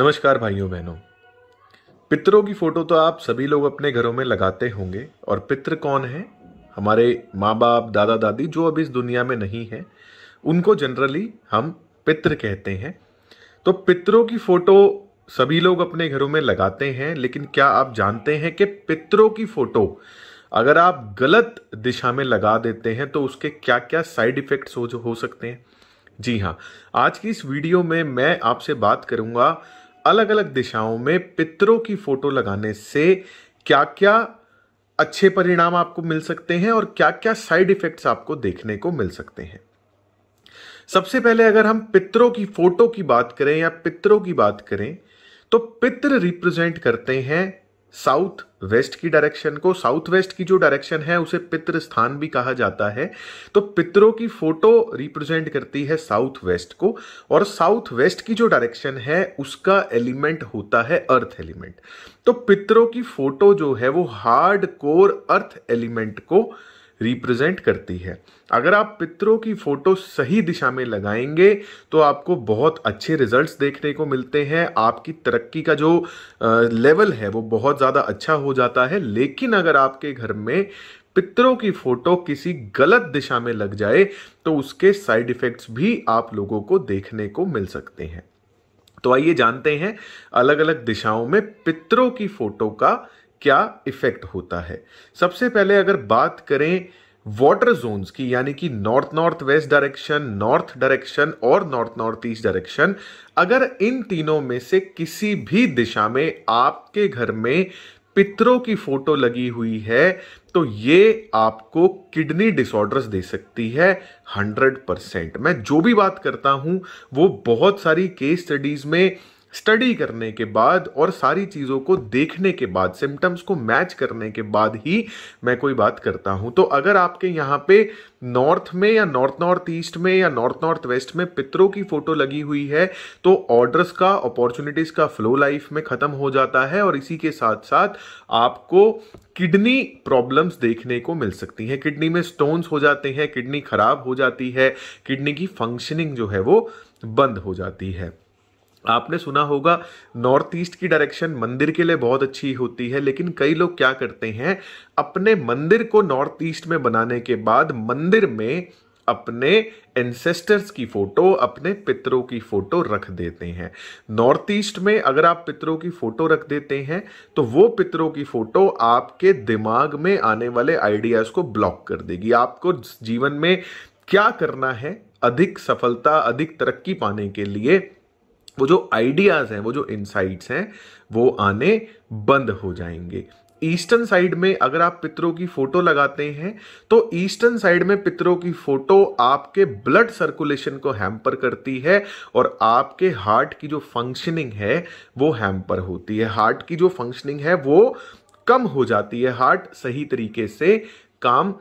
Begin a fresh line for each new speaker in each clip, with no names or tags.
नमस्कार भाइयों बहनों पितरों की फोटो तो आप सभी लोग अपने घरों में लगाते होंगे और पितर कौन है हमारे माँ बाप दादा दादी जो अब इस दुनिया में नहीं है उनको जनरली हम पितर कहते हैं तो पितरों की फोटो सभी लोग अपने घरों में लगाते हैं लेकिन क्या आप जानते हैं कि पितरों की फोटो अगर आप गलत दिशा में लगा देते हैं तो उसके क्या क्या साइड इफेक्ट्स हो हो सकते हैं जी हाँ आज की इस वीडियो में मैं आपसे बात करूंगा अलग अलग दिशाओं में पितरों की फोटो लगाने से क्या क्या अच्छे परिणाम आपको मिल सकते हैं और क्या क्या साइड इफेक्ट्स आपको देखने को मिल सकते हैं सबसे पहले अगर हम पितरों की फोटो की बात करें या पितरों की बात करें तो पितर रिप्रेजेंट करते हैं साउथ वेस्ट की डायरेक्शन को साउथ वेस्ट की जो डायरेक्शन है उसे पितृ स्थान भी कहा जाता है तो पितरों की फोटो रिप्रेजेंट करती है साउथ वेस्ट को और साउथ वेस्ट की जो डायरेक्शन है उसका एलिमेंट होता है अर्थ एलिमेंट तो पितरों की फोटो जो है वो हार्ड कोर अर्थ एलिमेंट को रिप्रेजेंट करती है अगर आप पितरों की फोटो सही दिशा में लगाएंगे तो आपको बहुत अच्छे रिजल्ट्स देखने को मिलते हैं आपकी तरक्की का जो लेवल है वो बहुत ज़्यादा अच्छा हो जाता है लेकिन अगर आपके घर में पितरों की फोटो किसी गलत दिशा में लग जाए तो उसके साइड इफेक्ट्स भी आप लोगों को देखने को मिल सकते हैं तो आइए जानते हैं अलग अलग दिशाओं में पितरों की फोटो का क्या इफेक्ट होता है सबसे पहले अगर बात करें वाटर जोन्स की यानी कि north north west direction north direction और नॉर्थ नॉर्थ ईस्ट डायरेक्शन अगर इन तीनों में से किसी भी दिशा में आपके घर में पितरों की फोटो लगी हुई है तो ये आपको किडनी डिसऑर्डर्स दे सकती है 100 परसेंट मैं जो भी बात करता हूं वो बहुत सारी केस स्टडीज में स्टडी करने के बाद और सारी चीज़ों को देखने के बाद सिम्टम्स को मैच करने के बाद ही मैं कोई बात करता हूँ तो अगर आपके यहाँ पे नॉर्थ में या नॉर्थ नॉर्थ ईस्ट में या नॉर्थ नॉर्थ वेस्ट में पितरों की फ़ोटो लगी हुई है तो ऑर्डर्स का अपॉर्चुनिटीज़ का फ्लो लाइफ में ख़त्म हो जाता है और इसी के साथ साथ आपको किडनी प्रॉब्लम्स देखने को मिल सकती हैं किडनी में स्टोन्स हो जाते हैं किडनी खराब हो जाती है किडनी की फंक्शनिंग जो है वो बंद हो जाती है आपने सुना होगा नॉर्थ ईस्ट की डायरेक्शन मंदिर के लिए बहुत अच्छी होती है लेकिन कई लोग क्या करते हैं अपने मंदिर को नॉर्थ ईस्ट में बनाने के बाद मंदिर में अपने एंसेस्टर्स की फोटो अपने पितरों की फोटो रख देते हैं नॉर्थ ईस्ट में अगर आप पितरों की फोटो रख देते हैं तो वो पितरों की फोटो आपके दिमाग में आने वाले आइडियाज को ब्लॉक कर देगी आपको जीवन में क्या करना है अधिक सफलता अधिक तरक्की पाने के लिए वो जो आइडियाज़ हैं वो जो इंसाइट्स हैं वो आने बंद हो जाएंगे ईस्टर्न साइड में अगर आप पितरों की फोटो लगाते हैं तो ईस्टर्न साइड में पितरों की फोटो आपके ब्लड सर्कुलेशन को हैम्पर करती है और आपके हार्ट की जो फंक्शनिंग है वो हैम्पर होती है हार्ट की जो फंक्शनिंग है वो कम हो जाती है हार्ट सही तरीके से काम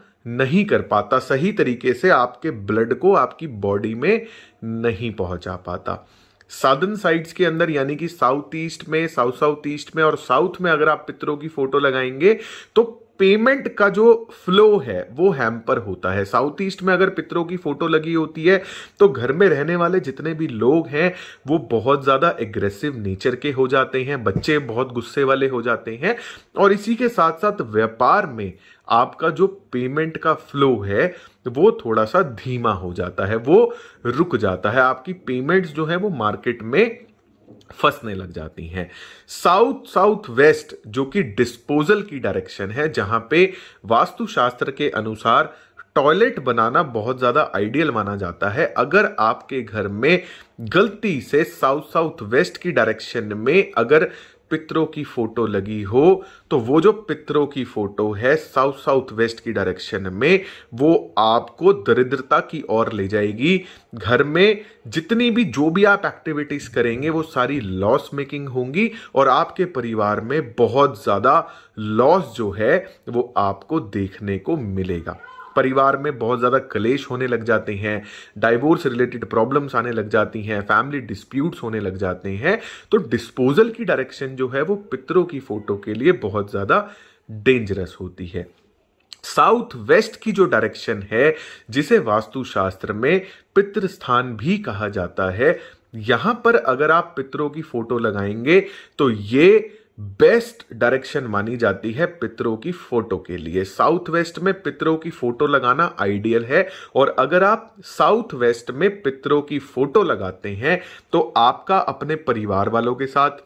नहीं कर पाता सही तरीके से आपके ब्लड को आपकी बॉडी में नहीं पहुंचा पाता साधन साइड्स के अंदर यानी कि साउथ ईस्ट में साउथ साउथ ईस्ट में और साउथ में अगर आप पितरों की फोटो लगाएंगे तो पेमेंट का जो फ्लो है वो हैम्पर होता है साउथ ईस्ट में अगर पितरों की फोटो लगी होती है तो घर में रहने वाले जितने भी लोग हैं वो बहुत ज़्यादा एग्रेसिव नेचर के हो जाते हैं बच्चे बहुत गुस्से वाले हो जाते हैं और इसी के साथ साथ व्यापार में आपका जो पेमेंट का फ्लो है वो थोड़ा सा धीमा हो जाता है वो रुक जाता है आपकी पेमेंट्स जो है वो मार्केट में फंसने लग जाती हैं साउथ साउथ वेस्ट जो कि डिस्पोजल की डायरेक्शन है जहां पे वास्तुशास्त्र के अनुसार टॉयलेट बनाना बहुत ज़्यादा आइडियल माना जाता है अगर आपके घर में गलती से साउथ साउथ वेस्ट की डायरेक्शन में अगर पितरों की फोटो लगी हो तो वो जो पितरों की फोटो है साउथ साउथ वेस्ट की डायरेक्शन में वो आपको दरिद्रता की ओर ले जाएगी घर में जितनी भी जो भी आप एक्टिविटीज करेंगे वो सारी लॉस मेकिंग होंगी और आपके परिवार में बहुत ज्यादा लॉस जो है वो आपको देखने को मिलेगा परिवार में बहुत ज़्यादा कलेश होने लग जाते हैं डाइवोर्स रिलेटेड प्रॉब्लम्स आने लग जाती हैं फैमिली डिस्प्यूट्स होने लग जाते हैं तो डिस्पोजल की डायरेक्शन जो है वो पितरों की फोटो के लिए बहुत ज़्यादा डेंजरस होती है साउथ वेस्ट की जो डायरेक्शन है जिसे वास्तुशास्त्र में पितृ स्थान भी कहा जाता है यहां पर अगर आप पितरों की फोटो लगाएंगे तो ये बेस्ट डायरेक्शन मानी जाती है पितरों की फोटो के लिए साउथ वेस्ट में पितरों की फोटो लगाना आइडियल है और अगर आप साउथ वेस्ट में पितरों की फोटो लगाते हैं तो आपका अपने परिवार वालों के साथ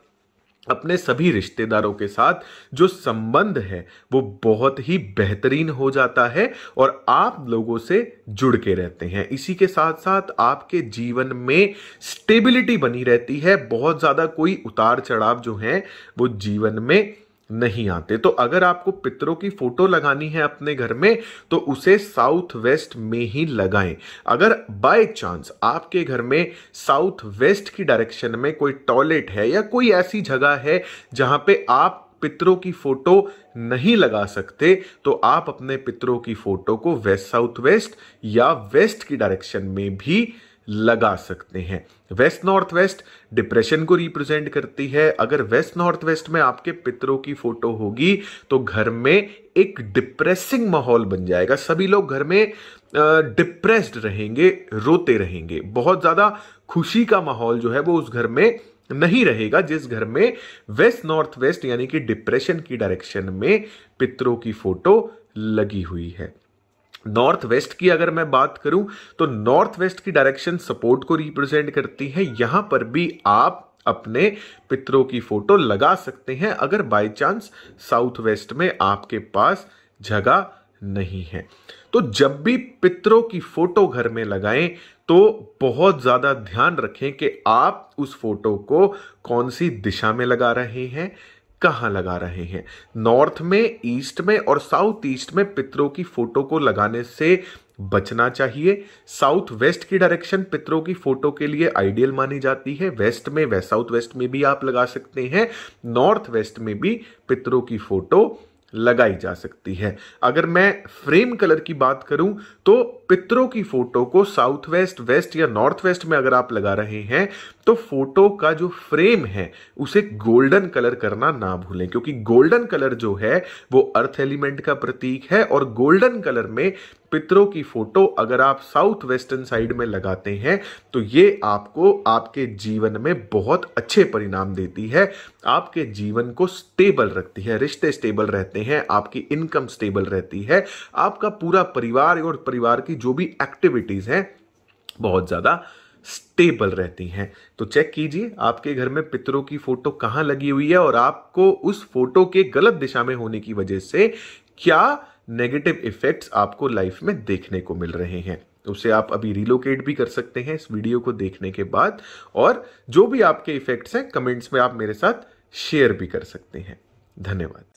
अपने सभी रिश्तेदारों के साथ जो संबंध है वो बहुत ही बेहतरीन हो जाता है और आप लोगों से जुड़ के रहते हैं इसी के साथ साथ आपके जीवन में स्टेबिलिटी बनी रहती है बहुत ज़्यादा कोई उतार चढ़ाव जो है वो जीवन में नहीं आते तो अगर आपको पितरों की फोटो लगानी है अपने घर में तो उसे साउथ वेस्ट में ही लगाएं अगर बाय चांस आपके घर में साउथ वेस्ट की डायरेक्शन में कोई टॉयलेट है या कोई ऐसी जगह है जहां पे आप पितरों की फोटो नहीं लगा सकते तो आप अपने पितरों की फोटो को वेस्ट साउथ वेस्ट या वेस्ट की डायरेक्शन में भी लगा सकते हैं वेस्ट नॉर्थ वेस्ट डिप्रेशन को रिप्रेजेंट करती है अगर वेस्ट नॉर्थ वेस्ट में आपके पितरों की फोटो होगी तो घर में एक डिप्रेसिंग माहौल बन जाएगा सभी लोग घर में डिप्रेस्ड रहेंगे रोते रहेंगे बहुत ज्यादा खुशी का माहौल जो है वो उस घर में नहीं रहेगा जिस घर में वेस्ट नॉर्थ वेस्ट यानी कि डिप्रेशन की डायरेक्शन में पितरों की फोटो लगी हुई है नॉर्थ वेस्ट की अगर मैं बात करूं तो नॉर्थ वेस्ट की डायरेक्शन सपोर्ट को रिप्रेजेंट करती है यहां पर भी आप अपने पितरों की फोटो लगा सकते हैं अगर बाय चांस साउथ वेस्ट में आपके पास जगह नहीं है तो जब भी पितरों की फोटो घर में लगाएं तो बहुत ज़्यादा ध्यान रखें कि आप उस फोटो को कौन सी दिशा में लगा रहे हैं कहाँ लगा रहे हैं नॉर्थ में ईस्ट में और साउथ ईस्ट में पितरों की फोटो को लगाने से बचना चाहिए साउथ वेस्ट की डायरेक्शन पितरों की फोटो के लिए आइडियल मानी जाती है वेस्ट में वे साउथ वेस्ट में भी आप लगा सकते हैं नॉर्थ वेस्ट में भी पितरों की फोटो लगाई जा सकती है अगर मैं फ्रेम कलर की बात करूं तो पितरों की फोटो को साउथ वेस्ट वेस्ट या नॉर्थ वेस्ट में अगर आप लगा रहे हैं तो फोटो का जो फ्रेम है उसे गोल्डन कलर करना ना भूलें क्योंकि गोल्डन कलर जो है वो अर्थ एलिमेंट का प्रतीक है और गोल्डन कलर में पितरों की फोटो अगर आप साउथ वेस्टर्न साइड में लगाते हैं तो ये आपको आपके जीवन में बहुत अच्छे परिणाम देती है आपके जीवन को स्टेबल रखती है रिश्ते स्टेबल रहते हैं आपकी इनकम स्टेबल रहती है आपका पूरा परिवार और परिवार की जो भी एक्टिविटीज हैं बहुत ज़्यादा स्टेबल रहती हैं तो चेक कीजिए आपके घर में पितरों की फोटो कहाँ लगी हुई है और आपको उस फोटो के गलत दिशा में होने की वजह से क्या नेगेटिव इफ़ेक्ट्स आपको लाइफ में देखने को मिल रहे हैं उसे आप अभी रिलोकेट भी कर सकते हैं इस वीडियो को देखने के बाद और जो भी आपके इफ़ेक्ट्स हैं कमेंट्स में आप मेरे साथ शेयर भी कर सकते हैं धन्यवाद